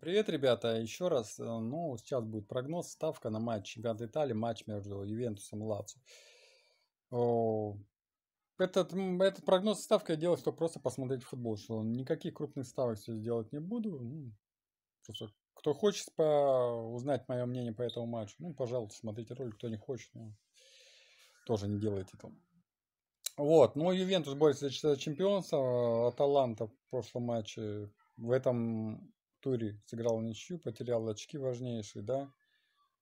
Привет, ребята, еще раз. Э, ну, сейчас будет прогноз, ставка на матч чемпионата Италии, матч между Ювентусом и Лацио. Этот, этот прогноз ставка я делал, чтобы просто посмотреть футбол, что никаких крупных ставок сейчас делать не буду. Ну, просто кто хочет по... узнать мое мнение по этому матчу, ну, пожалуйста, смотрите ролик, кто не хочет, ну, тоже не делайте этого. Вот, ну, Ювентус борется за чемпионство, э, Аталанта в прошлом матче в этом туре сыграл ничью, потерял очки важнейшие, да.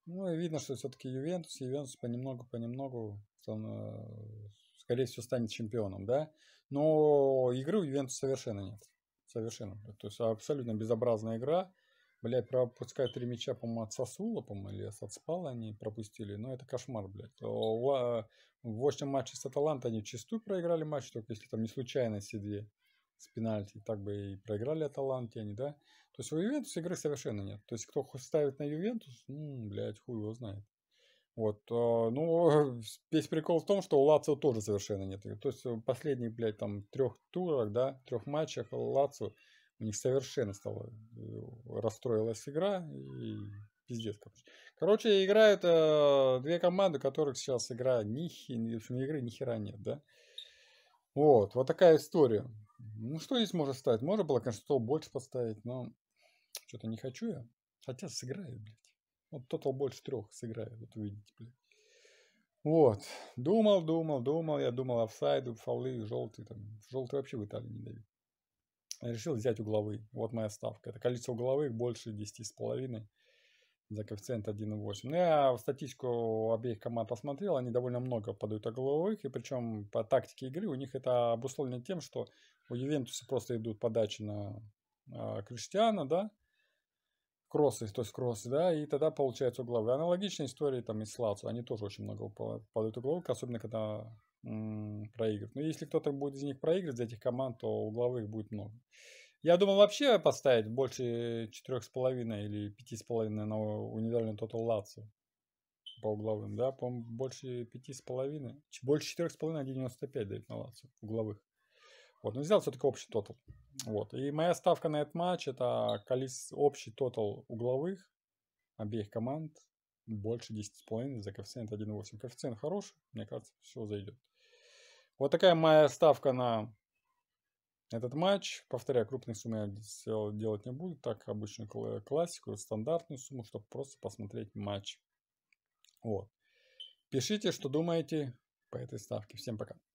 Ну и видно, что все-таки Ювентус, Ювентус понемногу-понемногу, э, скорее всего, станет чемпионом, да. Но игры у Ювентуса совершенно нет. Совершенно. То есть абсолютно безобразная игра. блять, пропускают три мяча, по-моему, от Сосула, по-моему, или от Спала они пропустили. Но ну, это кошмар, блядь. Э, а, в восьмом матче с Аталанта они чистую проиграли матч, только если там не случайности две с пенальти. Так бы и проиграли Аталанте они, да? То есть у Ювентуса игры совершенно нет. То есть кто ставит на Ювентус, ну, блядь, хуй его знает. Вот, а, ну, весь прикол в том, что у Лацио тоже совершенно нет. То есть э, последние, блядь, там, трех турах, да, трех матчах Лацио, у них совершенно стало, э, расстроилась игра, и пиздец, короче. Короче, играют э, две команды, которых сейчас игра ни, ни, игры ни хера нет, да. Вот, вот такая история. Ну, что здесь можно ставить? Можно было, конечно, стол больше поставить, но что-то не хочу я. Хотя сыграю, блядь. Вот тотал больше трех сыграю, вот увидите, блядь. Вот. Думал, думал, думал. Я думал офсайду, фолы, желтые. Там. Желтые вообще в Италии не дают. решил взять угловые. Вот моя ставка. Это количество угловых больше 10,5 за коэффициент 1,8. Ну, я статистику обеих команд посмотрел. Они довольно много подают угловых. И причем по тактике игры у них это обусловлено тем, что у Ювентуса просто идут подачи на э, Криштиана, да, кроссы, то есть кроссы, да, и тогда получается угловые. Аналогичная история там и с Лацо, они тоже очень много падают угловых, особенно когда проигрывают. Но если кто-то будет из них проигрывать, из этих команд, то угловых будет много. Я думал вообще поставить больше 4,5 или 5,5 на универсальный тотал Лацо по угловым, да, по больше 5,5, больше 4,5, 95 дает на Лацо угловых. Вот, но взял все-таки общий тотал. Вот. И моя ставка на этот матч – это количество, общий тотал угловых обеих команд больше 10,5 за коэффициент 1,8. Коэффициент хороший, мне кажется, все зайдет. Вот такая моя ставка на этот матч. Повторяю, крупные суммы я делать не буду. Так, обычную классику, стандартную сумму, чтобы просто посмотреть матч. Вот. Пишите, что думаете по этой ставке. Всем пока.